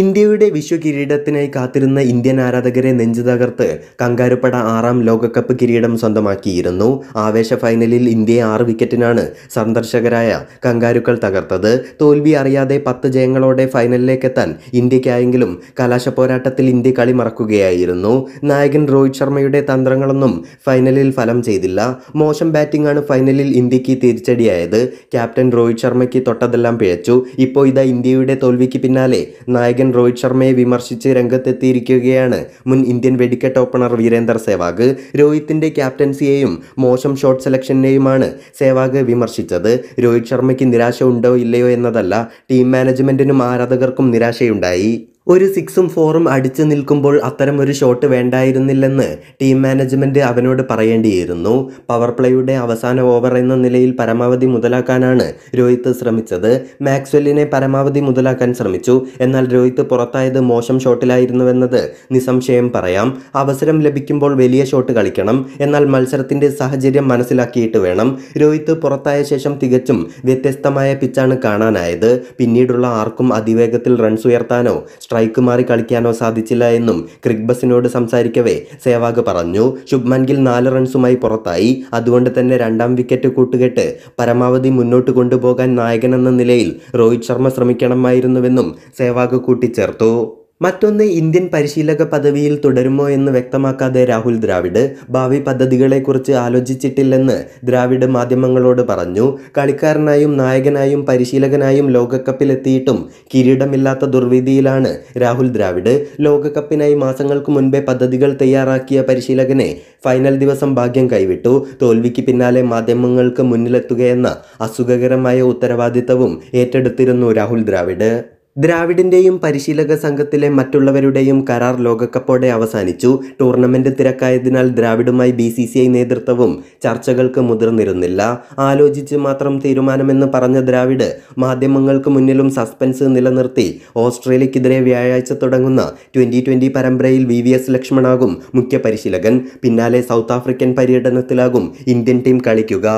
ഇന്ത്യയുടെ വിശ്വകിരീടത്തിനായി കാത്തിരുന്ന ഇന്ത്യൻ ആരാധകരെ നെഞ്ചു തകർത്ത് കങ്കാരുപ്പട ആറാം ലോകകപ്പ് കിരീടം സ്വന്തമാക്കിയിരുന്നു ആവേശ ഫൈനലിൽ ഇന്ത്യയെ ആറ് വിക്കറ്റിനാണ് സന്ദർശകരായ കങ്കാരുക്കൾ തകർത്തത് തോൽവി അറിയാതെ പത്ത് ജയങ്ങളോടെ ഫൈനലിലേക്കെത്താൻ ഇന്ത്യക്കായെങ്കിലും കലാശ പോരാട്ടത്തിൽ ഇന്ത്യ കളി മറക്കുകയായിരുന്നു നായകൻ രോഹിത് ശർമ്മയുടെ തന്ത്രങ്ങളൊന്നും ഫൈനലിൽ ഫലം ചെയ്തില്ല മോശം ബാറ്റിംഗ് ആണ് ഫൈനലിൽ ഇന്ത്യക്ക് തിരിച്ചടിയായത് ക്യാപ്റ്റൻ രോഹിത് ശർമ്മയ്ക്ക് തൊട്ടതെല്ലാം പിഴച്ചു ഇപ്പോൾ ഇതാ ഇന്ത്യയുടെ തോൽവിക്ക് പിന്നാലെ നായകൻ രോഹിത് ശർമ്മയെ വിമർശിച്ച് രംഗത്തെത്തിയിരിക്കുകയാണ് മുൻ ഇന്ത്യൻ വെടിക്കെട്ട് ഓപ്പണർ വീരേന്ദർ സെവാഗ് രോഹിത്തിന്റെ ക്യാപ്റ്റൻസിയെയും മോശം ഷോട്ട് സെലക്ഷനെയുമാണ് സെവാഗ് വിമർശിച്ചത് രോഹിത് ശർമ്മയ്ക്ക് നിരാശ ഉണ്ടോ ഇല്ലയോ എന്നതല്ല ടീം മാനേജ്മെന്റിനും ആരാധകർക്കും നിരാശയുണ്ടായി ഒരു സിക്സും ഫോറും അടിച്ചു നിൽക്കുമ്പോൾ അത്തരം ഒരു ഷോട്ട് വേണ്ടായിരുന്നില്ലെന്ന് ടീം മാനേജ്മെൻറ്റ് അവനോട് പറയേണ്ടിയിരുന്നു പവർ പ്ലേയുടെ അവസാന ഓവർ എന്ന നിലയിൽ പരമാവധി മുതലാക്കാനാണ് രോഹിത് ശ്രമിച്ചത് മാക്സ്വെല്ലിനെ പരമാവധി മുതലാക്കാൻ ശ്രമിച്ചു എന്നാൽ രോഹിത് പുറത്തായത് മോശം ഷോട്ടിലായിരുന്നുവെന്നത് നിസ്സംശയം പറയാം അവസരം ലഭിക്കുമ്പോൾ വലിയ ഷോട്ട് കളിക്കണം എന്നാൽ മത്സരത്തിൻ്റെ സാഹചര്യം മനസ്സിലാക്കിയിട്ട് വേണം രോഹിത് പുറത്തായ ശേഷം തികച്ചും വ്യത്യസ്തമായ പിച്ചാണ് കാണാനായത് പിന്നീടുള്ള ആർക്കും അതിവേഗത്തിൽ റൺസ് ഉയർത്താനോ സ്ട്രൈക്ക് മാറി കളിക്കാനോ സാധിച്ചില്ല എന്നും ക്രിക്ബസിനോട് സംസാരിക്കവേ സേവാഗ് പറഞ്ഞു ശുഭ്മാൻ ഗിൽ നാല് റൺസുമായി പുറത്തായി അതുകൊണ്ട് തന്നെ രണ്ടാം വിക്കറ്റ് കൂട്ടുകെട്ട് പരമാവധി മുന്നോട്ട് കൊണ്ടുപോകാൻ നായകനെന്ന നിലയിൽ രോഹിത് ശർമ്മ ശ്രമിക്കണമായിരുന്നുവെന്നും സേവാഗ് കൂട്ടിച്ചേർത്തു മറ്റൊന്ന് ഇന്ത്യൻ പരിശീലക പദവിയിൽ തുടരുമോ എന്ന് വ്യക്തമാക്കാതെ രാഹുൽ ദ്രാവിഡ് ഭാവി പദ്ധതികളെക്കുറിച്ച് ആലോചിച്ചിട്ടില്ലെന്ന് ദ്രാവിഡ് മാധ്യമങ്ങളോട് പറഞ്ഞു കളിക്കാരനായും നായകനായും പരിശീലകനായും ലോകകപ്പിലെത്തിയിട്ടും കിരീടമില്ലാത്ത ദുർവിധിയിലാണ് രാഹുൽ ദ്രാവിഡ് ലോകകപ്പിനായി മാസങ്ങൾക്ക് മുൻപേ പദ്ധതികൾ തയ്യാറാക്കിയ പരിശീലകനെ ഫൈനൽ ദിവസം ഭാഗ്യം കൈവിട്ടു തോൽവിക്ക് പിന്നാലെ മാധ്യമങ്ങൾക്ക് മുന്നിലെത്തുകയെന്ന അസുഖകരമായ ഉത്തരവാദിത്തവും ഏറ്റെടുത്തിരുന്നു രാഹുൽ ദ്രാവിഡ് ദ്രാവിഡിൻ്റെയും പരിശീലക സംഘത്തിലെ മറ്റുള്ളവരുടെയും കരാർ ലോകകപ്പോടെ അവസാനിച്ചു ടൂർണമെന്റ് തിരക്കായതിനാൽ ദ്രാവിഡുമായി ബി സി സി ഐ നേതൃത്വവും ചർച്ചകൾക്ക് മുതിർന്നിരുന്നില്ല ആലോചിച്ച് മാത്രം തീരുമാനമെന്ന് പറഞ്ഞ ദ്രാവിഡ് മാധ്യമങ്ങൾക്ക് മുന്നിലും സസ്പെൻസ് നിലനിർത്തി ഓസ്ട്രേലിയക്കെതിരെ വ്യാഴാഴ്ച തുടങ്ങുന്ന ട്വന്റി ട്വന്റി പരമ്പരയിൽ വി വി എസ് ലക്ഷ്മണാകും മുഖ്യ പരിശീലകൻ പിന്നാലെ സൗത്ത് ആഫ്രിക്കൻ പര്യടനത്തിലാകും ഇന്ത്യൻ ടീം കളിക്കുക